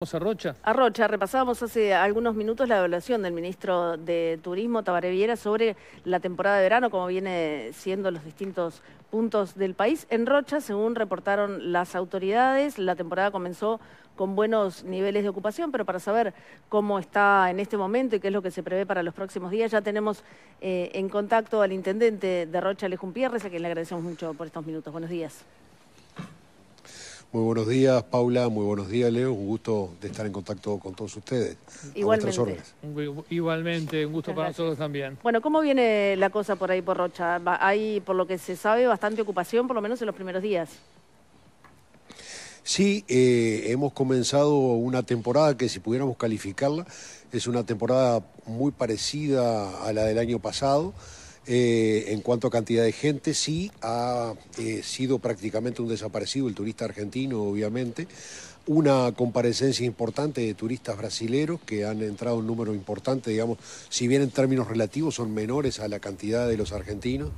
A Rocha, repasábamos hace algunos minutos la evaluación del ministro de Turismo, Tabaré sobre la temporada de verano, como viene siendo los distintos puntos del país. En Rocha, según reportaron las autoridades, la temporada comenzó con buenos niveles de ocupación, pero para saber cómo está en este momento y qué es lo que se prevé para los próximos días, ya tenemos eh, en contacto al intendente de Rocha, Alejandro Pierres, a quien le agradecemos mucho por estos minutos. Buenos días. Muy buenos días, Paula. Muy buenos días, Leo. Un gusto de estar en contacto con todos ustedes. Igualmente. Igualmente, un gusto para nosotros también. Bueno, ¿cómo viene la cosa por ahí por Rocha? Hay, por lo que se sabe, bastante ocupación, por lo menos en los primeros días. Sí, eh, hemos comenzado una temporada que si pudiéramos calificarla, es una temporada muy parecida a la del año pasado. Eh, en cuanto a cantidad de gente, sí, ha eh, sido prácticamente un desaparecido el turista argentino, obviamente. Una comparecencia importante de turistas brasileros que han entrado un número importante, digamos, si bien en términos relativos son menores a la cantidad de los argentinos.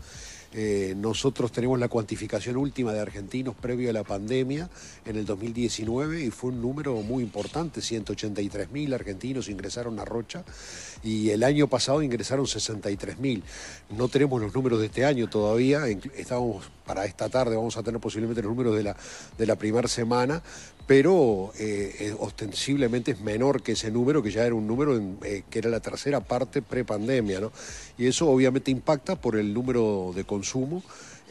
Eh, nosotros tenemos la cuantificación última de argentinos previo a la pandemia en el 2019 y fue un número muy importante, 183.000 argentinos ingresaron a Rocha y el año pasado ingresaron 63.000. No tenemos los números de este año todavía, estábamos para esta tarde, vamos a tener posiblemente los números de la, de la primera semana, pero eh, eh, ostensiblemente es menor que ese número, que ya era un número eh, que era la tercera parte prepandemia, ¿no? Y eso obviamente impacta por el número de consumo,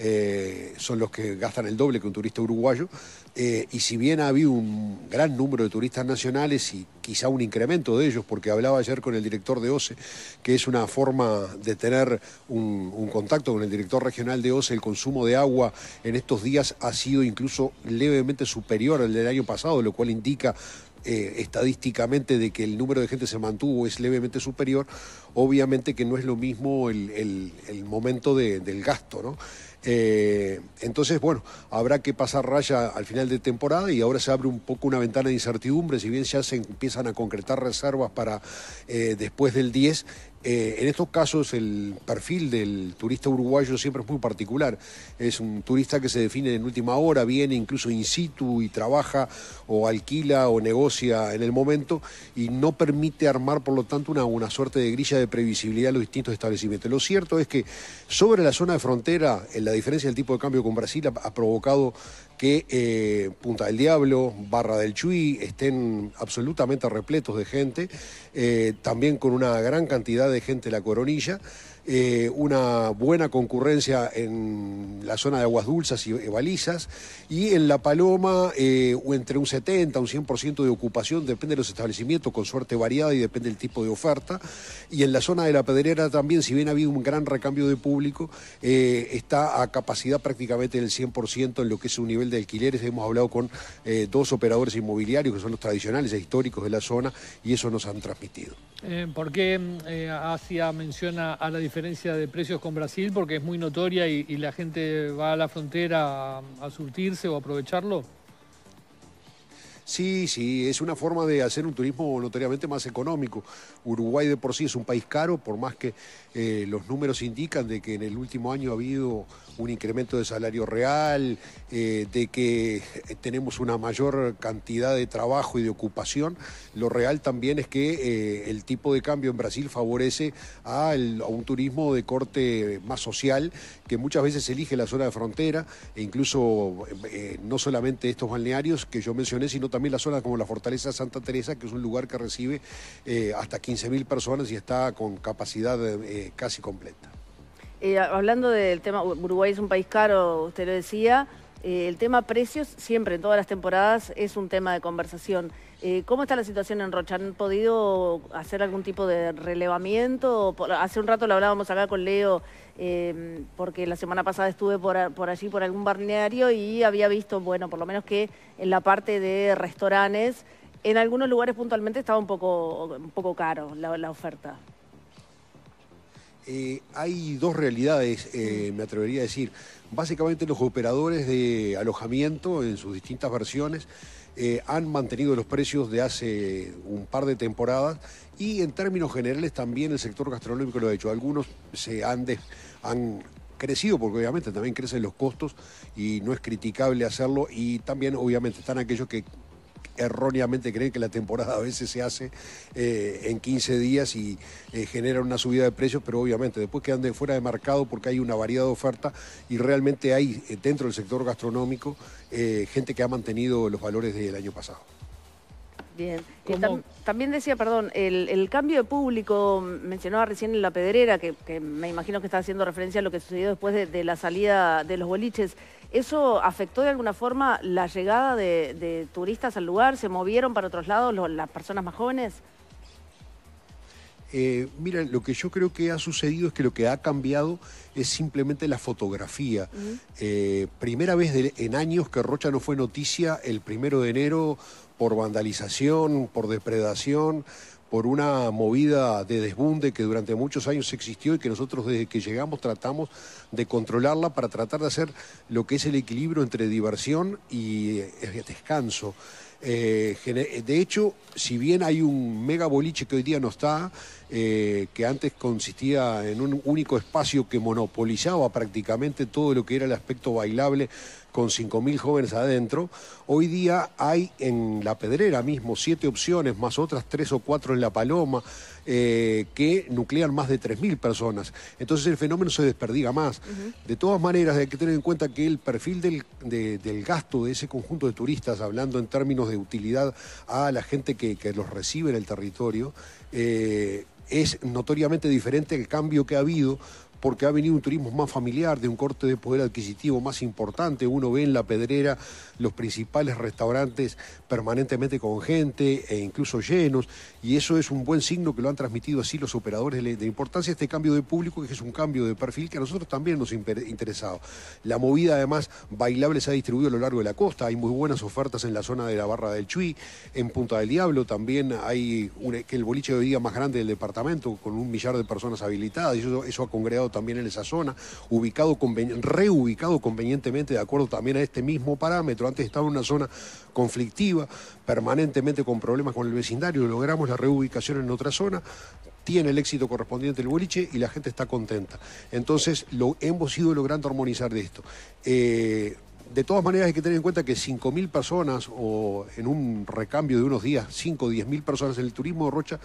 eh, son los que gastan el doble que un turista uruguayo. Eh, y si bien ha habido un gran número de turistas nacionales y quizá un incremento de ellos, porque hablaba ayer con el director de OCE, que es una forma de tener un, un contacto con el director regional de OCE, el consumo de agua en estos días ha sido incluso levemente superior al del año pasado, lo cual indica eh, estadísticamente de que el número de gente se mantuvo es levemente superior, obviamente que no es lo mismo el, momento del gasto, eh, entonces, bueno, habrá que pasar raya al final de temporada y ahora se abre un poco una ventana de incertidumbre, si bien ya se empiezan a concretar reservas para eh, después del 10, eh, en estos casos el perfil del turista uruguayo siempre es muy particular. Es un turista que se define en última hora, viene incluso in situ y trabaja o alquila o negocia en el momento y no permite armar, por lo tanto, una, suerte de grilla de previsibilidad en los distintos establecimientos. Lo cierto es que sobre la zona de frontera, en la diferencia del tipo de cambio con Brasil ha, provocado que eh, Punta del Diablo, Barra del Chuy estén absolutamente repletos de gente, eh, también con una gran cantidad de gente la coronilla eh, una buena concurrencia en la zona de aguas dulces y eh, balizas, y en La Paloma eh, entre un 70, un 100% de ocupación, depende de los establecimientos, con suerte variada y depende del tipo de oferta, y en la zona de La Pedrera también, si bien ha habido un gran recambio de público, eh, está a capacidad prácticamente del 100% en lo que es un nivel de alquileres, hemos hablado con dos operadores inmobiliarios que son los tradicionales e históricos de la zona, y eso nos han transmitido. ¿Por qué Asia menciona a la diferencia diferencia de precios con Brasil porque es muy notoria y, la gente va a la frontera a, surtirse o aprovecharlo? Sí, sí, es una forma de hacer un turismo notoriamente más económico. Uruguay de por sí es un país caro, por más que eh, los números indican de que en el último año ha habido un incremento de salario real, eh, de que eh, tenemos una mayor cantidad de trabajo y de ocupación. Lo real también es que el tipo de cambio en Brasil favorece a, a un turismo de corte más social, que muchas veces elige la zona de frontera, e incluso no solamente estos balnearios que yo mencioné, sino también también las zonas como la Fortaleza Santa Teresa, que es un lugar que recibe eh, hasta 15.000 personas y está con capacidad eh, casi completa. Eh, hablando del tema, Uruguay es un país caro, usted lo decía, eh, el tema precios siempre, en todas las temporadas, es un tema de conversación. Eh, ¿Cómo está la situación en Rocha? ¿Han podido hacer algún tipo de relevamiento? Hace un rato lo hablábamos acá con Leo, eh, porque la semana pasada estuve por, allí, por algún barneario y había visto, bueno, por lo menos que en la parte de restaurantes, en algunos lugares puntualmente estaba un poco, caro la oferta. Eh, hay dos realidades, eh, me atrevería a decir. Básicamente los operadores de alojamiento en sus distintas versiones eh, han mantenido los precios de hace un par de temporadas y en términos generales también el sector gastronómico lo ha hecho. Algunos se han, han crecido, porque obviamente también crecen los costos y no es criticable hacerlo. Y también obviamente están aquellos que erróneamente creen que la temporada a veces se hace eh, en 15 días y eh, genera una subida de precios, pero obviamente después quedan de fuera de mercado porque hay una variedad oferta y realmente hay eh, dentro del sector gastronómico gente que ha mantenido los valores del año pasado. Bien. también decía, perdón, el, cambio de público, mencionaba recién en La Pedrera, que, me imagino que está haciendo referencia a lo que sucedió después de, de la salida de los boliches. ¿Eso afectó de alguna forma la llegada de, turistas al lugar? ¿Se movieron para otros lados las personas más jóvenes? Eh, mira, lo que yo creo que ha sucedido es que lo que ha cambiado es simplemente la fotografía. Eh, primera vez en años que Rocha no fue noticia el primero de enero por vandalización, por depredación, por una movida de desbunde que durante muchos años existió y que nosotros desde que llegamos tratamos de controlarla para tratar de hacer lo que es el equilibrio entre diversión y eh, descanso. Eh, de hecho, si bien hay un mega boliche que hoy día no está, eh, que antes consistía en un único espacio que monopolizaba prácticamente todo lo que era el aspecto bailable con 5.000 jóvenes adentro. Hoy día hay en la pedrera mismo siete opciones, más otras tres o cuatro en la paloma, eh, que nuclean más de 3.000 personas. Entonces el fenómeno se desperdiga más. De todas maneras, hay que tener en cuenta que el perfil del, gasto de ese conjunto de turistas, hablando en términos de utilidad a la gente que, los recibe en el territorio, eh, es notoriamente diferente el cambio que ha habido porque ha venido un turismo más familiar, de un corte de poder adquisitivo más importante. Uno ve en la pedrera los principales restaurantes permanentemente con gente e incluso llenos, y eso es un buen signo que lo han transmitido así los operadores de importancia este cambio de público, que es un cambio de perfil que a nosotros también nos ha interesado. La movida además bailable se ha distribuido a lo largo de la costa, hay muy buenas ofertas en la zona de la Barra del Chuy, en Punta del Diablo también hay que el boliche de hoy día más grande del departamento, con un millar de personas habilitadas, y eso, eso ha congregado también en esa zona, ubicado reubicado convenientemente de acuerdo también a este mismo parámetro. Antes estaba en una zona conflictiva, permanentemente con problemas con el vecindario, logramos la reubicación en otra zona, tiene el éxito correspondiente el boliche y la gente está contenta. Entonces, hemos ido logrando armonizar de esto. Eh, de todas maneras hay que tener en cuenta que 5.000 personas o en un recambio de unos días, 5 o 10.000 personas en el turismo de Rocha,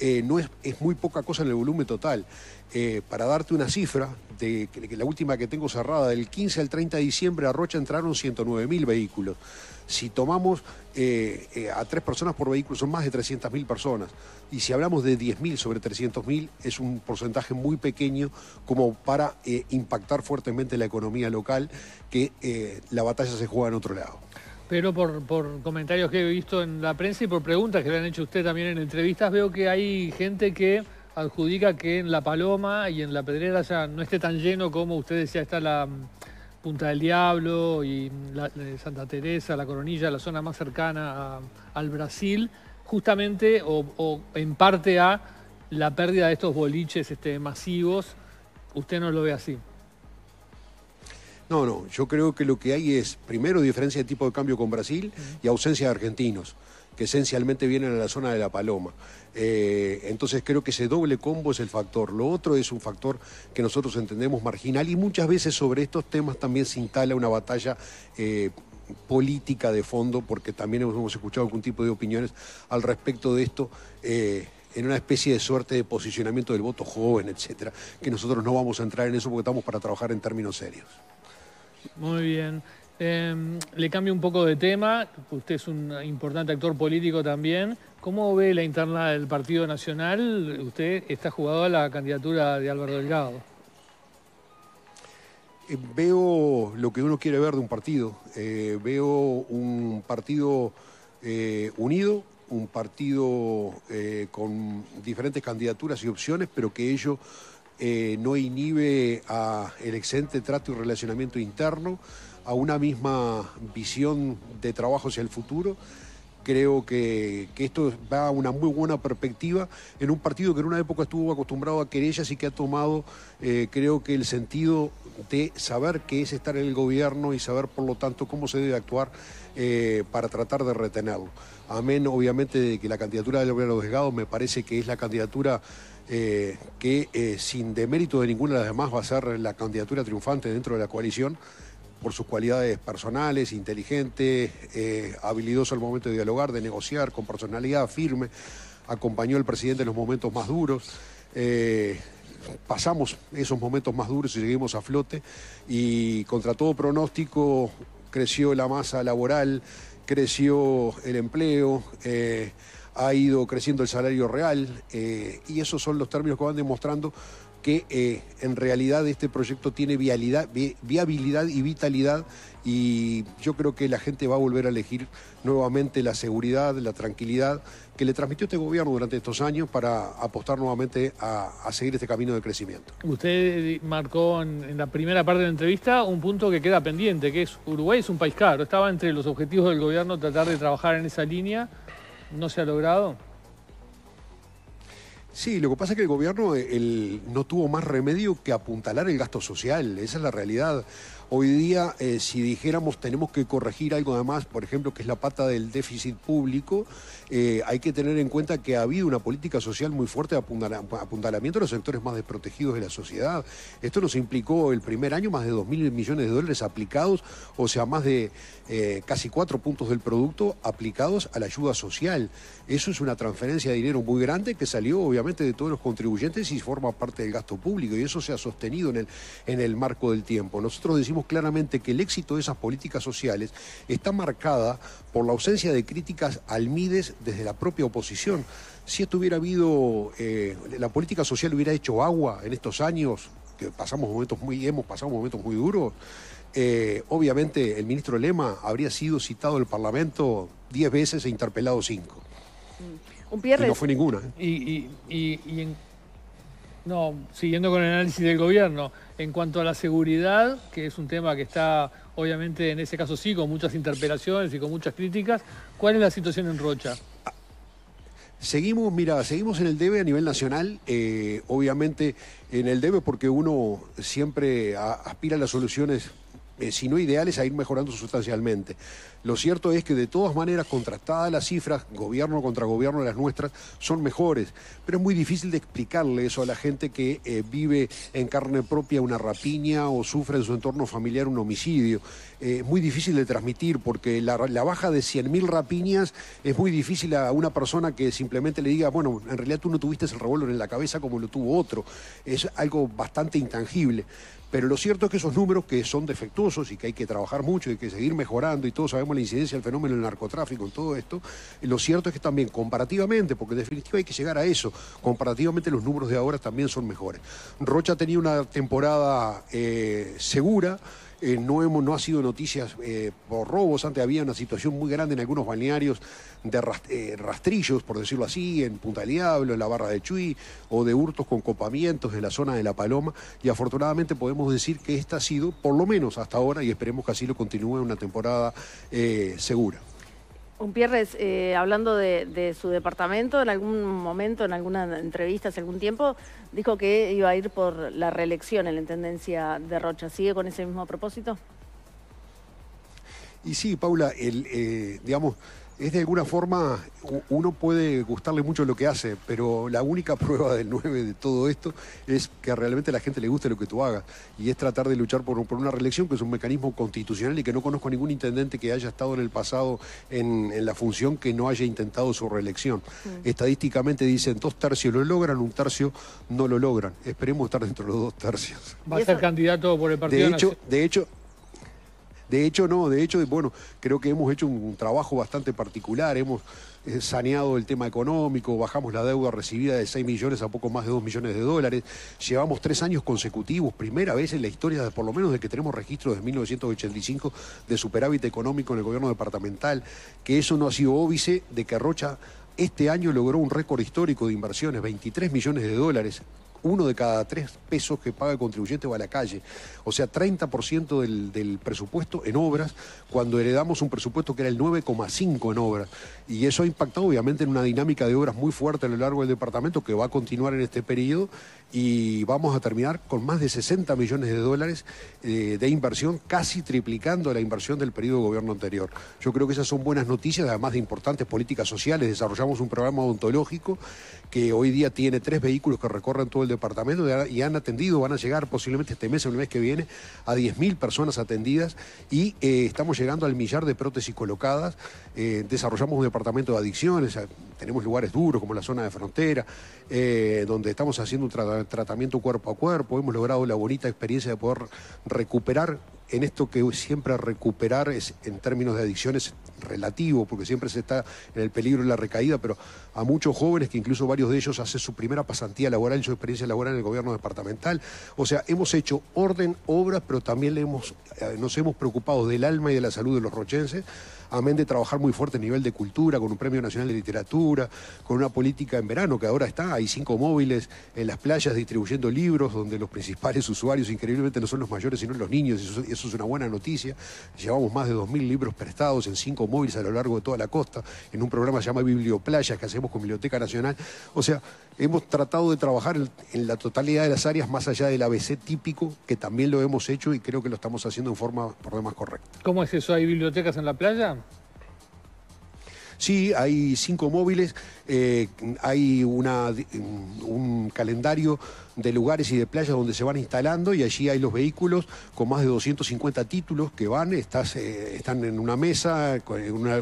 eh, no es, muy poca cosa en el volumen total. Eh, para darte una cifra, de, la última que tengo cerrada, del 15 al 30 de diciembre a Rocha entraron 109.000 vehículos. Si tomamos eh, eh, a tres personas por vehículo, son más de 300.000 personas. Y si hablamos de 10.000 sobre 300.000, es un porcentaje muy pequeño como para eh, impactar fuertemente la economía local, que la batalla se juega en otro lado. Pero por, por comentarios que he visto en la prensa y por preguntas que le han hecho usted también en entrevistas, veo que hay gente que adjudica que en La Paloma y en La Pedrera ya no esté tan lleno como usted decía, está la, Punta del Diablo y Santa Teresa, La Coronilla, la zona más cercana al Brasil, justamente o, en parte a la pérdida de estos boliches este, masivos. ¿Usted no lo ve así? No, no, yo creo que lo que hay es, primero, diferencia de tipo de cambio con Brasil y ausencia de argentinos que esencialmente vienen a la zona de la paloma. Eh, entonces creo que ese doble combo es el factor. Lo otro es un factor que nosotros entendemos marginal y muchas veces sobre estos temas también se instala una batalla. Eh, política de fondo, porque también hemos escuchado algún tipo de opiniones al respecto de esto, eh, en una especie de suerte de posicionamiento del voto joven, etcétera, que nosotros no vamos a entrar en eso porque estamos para trabajar en términos serios. Muy bien. Em, le cambio un poco de tema. Usted es un importante actor político también. ¿Cómo ve la interna del Partido Nacional? Usted está jugado a la candidatura de Álvaro Delgado. Eh, veo lo que uno quiere ver de un partido. Eh, veo un partido eh, unido, un partido con diferentes candidaturas y opciones, pero que ello no inhibe el excelente trato y relacionamiento interno a una misma visión de trabajo hacia el futuro. Creo que, esto da una muy buena perspectiva en un partido que en una época estuvo acostumbrado a querellas y que ha tomado, eh, creo que el sentido de saber qué es estar en el gobierno y saber, por lo tanto, cómo se debe actuar eh, para tratar de retenerlo. Amén, obviamente, de que la candidatura de obrero desgado... me parece que es la candidatura eh, que, sin demérito de ninguna de las demás, va a ser la candidatura triunfante dentro de la coalición por sus cualidades personales, inteligente, eh, habilidoso al momento de dialogar, de negociar, con personalidad firme, acompañó al presidente en los momentos más duros. Eh, pasamos esos momentos más duros y seguimos a flote y contra todo pronóstico creció la masa laboral, creció el empleo, eh, ha ido creciendo el salario real y esos son los términos que van demostrando que eh, en realidad este proyecto tiene viabilidad y vitalidad y yo creo que la gente va a volver a elegir nuevamente la seguridad, la tranquilidad que le transmitió este gobierno durante estos años para apostar nuevamente a, seguir este camino de crecimiento. Usted marcó en, en, la primera parte de la entrevista un punto que queda pendiente, que es Uruguay es un país caro, estaba entre los objetivos del gobierno tratar de trabajar en esa línea, no se ha logrado. Sí, lo que pasa es que el gobierno no tuvo más remedio que apuntalar el gasto social, esa es la realidad. Hoy día, eh, si dijéramos tenemos que corregir algo además, por ejemplo, que es la pata del déficit público, eh, hay que tener en cuenta que ha habido una política social muy fuerte de apuntalamiento a los sectores más desprotegidos de la sociedad. Esto nos implicó el primer año más de 2.000 millones de dólares aplicados, o sea, más de eh, casi cuatro puntos del producto aplicados a la ayuda social. Eso es una transferencia de dinero muy grande que salió obviamente de todos los contribuyentes y forma parte del gasto público y eso se ha sostenido en el, en el marco del tiempo. Nosotros decimos claramente que el éxito de esas políticas sociales está marcada por la ausencia de críticas al Mides desde la propia oposición. Si esto hubiera habido, eh, la política social hubiera hecho agua en estos años, que pasamos momentos muy, hemos pasado momentos muy duros, eh, obviamente el ministro Lema habría sido citado al Parlamento Diez veces e interpelado cinco mm. no fue ninguna. ¿eh? No, siguiendo con el análisis del gobierno, en cuanto a la seguridad, que es un tema que está obviamente en ese caso sí, con muchas interpelaciones y con muchas críticas, ¿cuál es la situación en Rocha? Seguimos, mira, seguimos en el debe a nivel nacional, eh, obviamente en el debe porque uno siempre aspira a las soluciones sino eh, si no ideales, a ir mejorando sustancialmente. Lo cierto es que de todas maneras, contrastadas las cifras, gobierno contra gobierno, las nuestras son mejores, pero es muy difícil de explicarle eso a la gente que eh, vive en carne propia una rapiña o sufre en su entorno familiar un homicidio. Eh, es muy difícil de transmitir porque la, baja de 100.000 rapiñas es muy difícil a una persona que simplemente le diga, bueno, en realidad tú no tuviste el revólver en la cabeza como lo tuvo otro. Es algo bastante intangible. Pero lo cierto es que esos números que son defectuosos y que hay que trabajar mucho y que seguir mejorando y todos sabemos la incidencia del fenómeno del narcotráfico en todo esto, eh, lo cierto es que también comparativamente, porque en definitiva hay que llegar a eso, comparativamente los números de ahora también son mejores. Rocha tenía una temporada eh, segura. Eh, no, no ha sido noticias eh, por robos. Antes había una situación muy grande en algunos balnearios de eh, rastrillos, por decirlo así, en Punta del Diablo, en la Barra de Chuy, o de hurtos con copamientos en la zona de La Paloma. Y afortunadamente podemos decir que esta ha sido, por lo menos hasta ahora, y esperemos que así lo continúe, una temporada segura. Un Pierres, eh, hablando de, su departamento, en algún momento, en alguna entrevista hace algún tiempo, dijo que iba a ir por la reelección en la Intendencia de Rocha. ¿Sigue con ese mismo propósito? Y sí, Paula, el, eh, digamos, es de alguna forma, uno puede gustarle mucho lo que hace, pero la única prueba del 9 de todo esto es que realmente a la gente le guste lo que tú hagas. Y es tratar de luchar por, una reelección, que es un mecanismo constitucional y que no conozco a ningún intendente que haya estado en el pasado en, la función que no haya intentado su reelección. Mm. Estadísticamente dicen dos tercios lo logran, un tercio no lo logran. Esperemos estar dentro de los dos tercios. Va a ser candidato por el Partido de hecho, de hecho, de hecho, no, de hecho, bueno, creo que hemos hecho un, trabajo bastante particular, hemos eh, saneado el tema económico, bajamos la deuda recibida de 6 millones a poco más de 2 millones de dólares, llevamos tres años consecutivos, primera vez en la historia, por lo menos de que tenemos registro desde 1985 de superávit económico en el gobierno departamental, que eso no ha sido óbice de que Rocha este año logró un récord histórico de inversiones, 23 millones de dólares uno de cada tres pesos que paga el contribuyente va a la calle. O sea, 30% del, del presupuesto en obras, cuando heredamos un presupuesto que era el 9,5 en obras. Y eso ha impactado obviamente en una dinámica de obras muy fuerte a lo largo del departamento que va a continuar en este periodo y vamos a terminar con más de 60 millones de dólares eh, de inversión, casi triplicando la inversión del periodo de gobierno anterior. Yo creo que esas son buenas noticias, además de importantes políticas sociales. Desarrollamos un programa odontológico que hoy día tiene tres vehículos que recorren todo el departamento y han atendido, van a llegar posiblemente este mes o el mes que viene a 10.000 personas atendidas y eh, estamos llegando al millar de prótesis colocadas. Eh, desarrollamos un departamento de adicciones, eh, tenemos lugares duros como la zona de frontera, donde estamos haciendo un tratamiento cuerpo a cuerpo, hemos logrado la bonita experiencia de poder recuperar en esto que siempre recuperar es, en términos de adicciones relativo, porque siempre se está en el peligro de la recaída, pero a muchos jóvenes, que incluso varios de ellos hacen su primera pasantía laboral, su experiencia laboral en el gobierno departamental. O sea, hemos hecho orden, obras, pero también le hemos, eh, nos hemos preocupado del alma y de la salud de los rochenses amén de trabajar muy fuerte a nivel de cultura, con un premio nacional de literatura, con una política en verano que ahora está, hay cinco móviles en las playas distribuyendo libros donde los principales usuarios increíblemente no son los mayores sino los niños, eso, eso es una buena noticia. Llevamos más de 2.000 libros prestados en cinco móviles a lo largo de toda la costa, en un programa llamado se llama Biblioplayas que hacemos con Biblioteca Nacional. O sea, hemos tratado de trabajar en, la totalidad de las áreas más allá del ABC típico, que también lo hemos hecho y creo que lo estamos haciendo en forma por demás correcta. ¿Cómo es eso? ¿Hay bibliotecas en la playa? Sí, hay cinco móviles, eh, hay una, un calendario de lugares y de playas donde se van instalando y allí hay los vehículos con más de 250 títulos que van, eh, están en una mesa, con una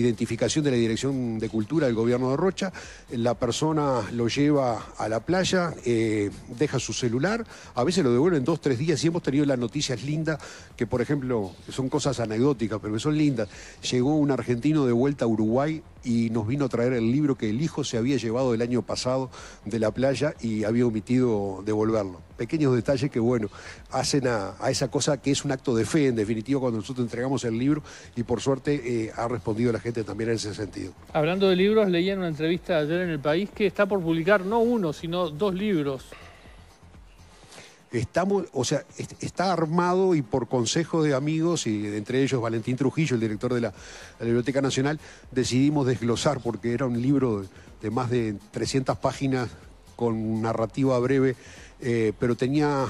identificación de la Dirección de Cultura del gobierno de Rocha. La persona lo lleva a la playa, eh, deja su celular, a veces lo devuelven dos, tres días y hemos tenido las noticias lindas, que por ejemplo son cosas anecdóticas, pero que son lindas. Llegó un argentino de vuelta a Uruguay y nos vino a traer el libro que el hijo se había llevado el año pasado de la playa y había omitido devolverlo. Pequeños detalles que, bueno, hacen a, esa cosa que es un acto de fe, en definitiva, cuando nosotros entregamos el libro y por suerte eh, ha respondido la gente también en ese sentido. Hablando de libros, leí en una entrevista ayer en El País que está por publicar no uno, sino dos libros Estamos, o sea, está armado y por consejo de amigos, y entre ellos Valentín Trujillo, el director de la, Biblioteca Nacional, decidimos desglosar porque era un libro de, más de 300 páginas con narrativa breve, eh, pero tenía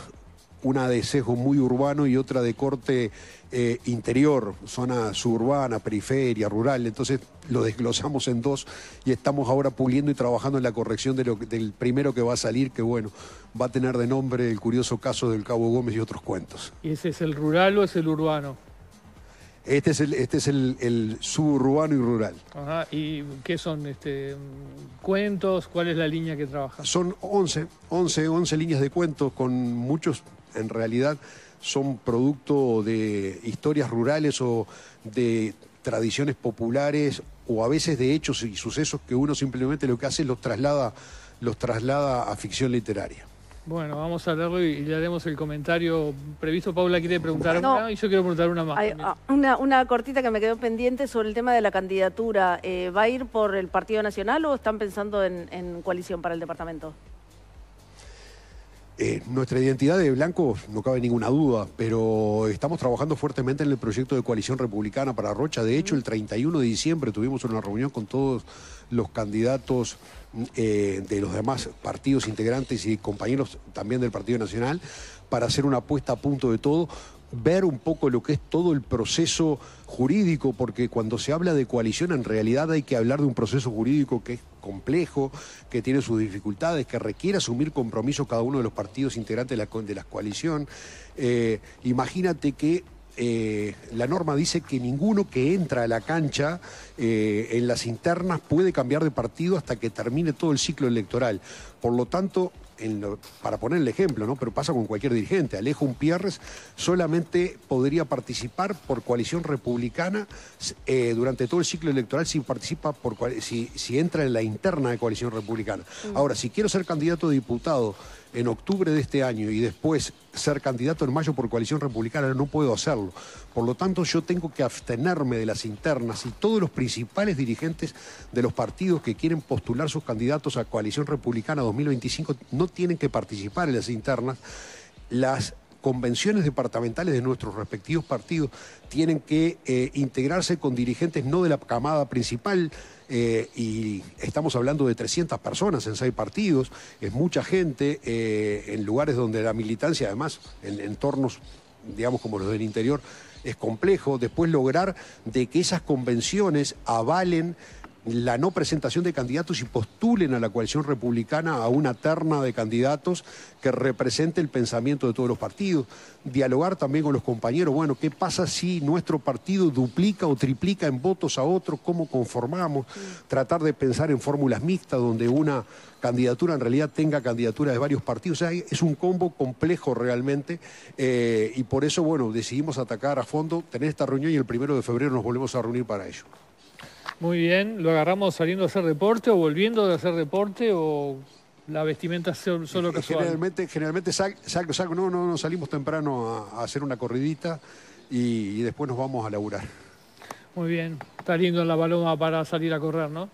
una de sesgo muy urbano y otra de corte eh, interior, zona suburbana, periferia, rural. Entonces lo desglosamos en dos y estamos ahora puliendo y trabajando en la corrección de lo, del primero que va a salir, que bueno, va a tener de nombre el curioso caso del Cabo Gómez y otros cuentos. ¿Y ese es el rural o es el urbano? Este es el, este es el, suburbano y rural. ¿Y qué son este, cuentos? ¿Cuál es la línea que trabaja? Son 11, 11, 11 líneas de cuentos con muchos en realidad son producto de historias rurales o de tradiciones populares o a veces de hechos y sucesos que uno simplemente lo que hace los traslada, los traslada a ficción literaria. Bueno, vamos a verlo y, le haremos el comentario previsto. Paula quiere preguntar ah, no, una y yo quiero preguntar una más. Ah, una, cortita que me quedó pendiente sobre el tema de la candidatura. Eh, ¿Va a ir por el Partido Nacional o están pensando en coalición para el departamento? Eh, nuestra identidad de blanco, no cabe ninguna duda, pero estamos trabajando fuertemente en el proyecto de coalición republicana para Rocha. De hecho, el 31 de diciembre tuvimos una reunión con todos los candidatos mm, eh, de los demás partidos integrantes y compañeros también del Partido Nacional para hacer una apuesta a punto de todo ver un poco lo que es todo el proceso jurídico, porque cuando se habla de coalición en realidad hay que hablar de un proceso jurídico que es complejo, que tiene sus dificultades, que requiere asumir compromiso cada uno de los partidos integrantes de la, coalición. Eh, imagínate que eh, la norma dice que ninguno que entra a la cancha eh, en las internas puede cambiar de partido hasta que termine todo el ciclo electoral. Por lo tanto, para poner el ejemplo, ¿no? pero pasa con cualquier dirigente. Alejo Umpierres solamente podría participar por coalición republicana eh, durante todo el ciclo electoral si participa por si, si entra en la interna de coalición republicana. Mm. Ahora, si quiero ser candidato a diputado en octubre de este año y después ser candidato en mayo por coalición republicana, no puedo hacerlo. Por lo tanto, yo tengo que abstenerme de las internas y todos los principales dirigentes de los partidos que quieren postular sus candidatos a coalición republicana 2025 no tienen que participar en las internas. Las convenciones departamentales de nuestros respectivos partidos tienen que eh, integrarse con dirigentes no de la camada principal. Eh, y estamos hablando de 300 personas en seis partidos, es mucha gente eh, en lugares donde la militancia, además, en entornos, digamos, como los del interior, es complejo. Después lograr de que esas convenciones avalen la no presentación de candidatos y postulen a la coalición republicana a una terna de candidatos que represente el pensamiento de todos los partidos. Dialogar también con los compañeros, bueno, ¿qué pasa si nuestro partido duplica o triplica en votos a otros? ¿Cómo conformamos? Tratar de pensar en fórmulas mixtas donde una candidatura en realidad tenga candidaturas de varios partidos. es un combo complejo realmente eh, y por eso, bueno, decidimos atacar a fondo, tener esta reunión y el primero de febrero nos volvemos a reunir para ello. Muy bien, ¿lo agarramos saliendo a hacer deporte o volviendo de hacer deporte o la vestimenta solo que casual? Generalmente, generalmente saco, saco, no, no, no salimos temprano a, hacer una corridita y, y después nos vamos a laburar. Muy bien, está lindo en la paloma para salir a correr, ¿no?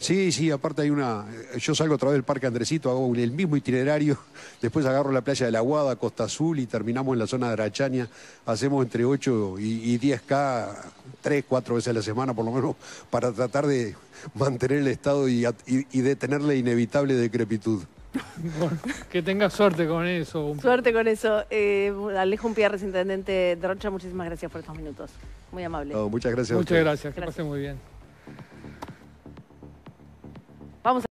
Sí, sí, aparte hay una... Eh, yo salgo a través del Parque Andresito, hago el mismo itinerario, después agarro la playa de la Guada, Costa Azul y terminamos en la zona de Arachania. Hacemos entre 8 y, 10K, 3, 4 veces a la semana por lo menos, para tratar de mantener el estado y, y, tener detener la inevitable decrepitud. que tengas suerte con eso. Suerte con eso. Eh, Alejo Umpierres, intendente de Rocha, muchísimas gracias por estos minutos. Muy amable. muchas gracias. Muchas gracias, que gracias. pase muy bien. Vamos a ver.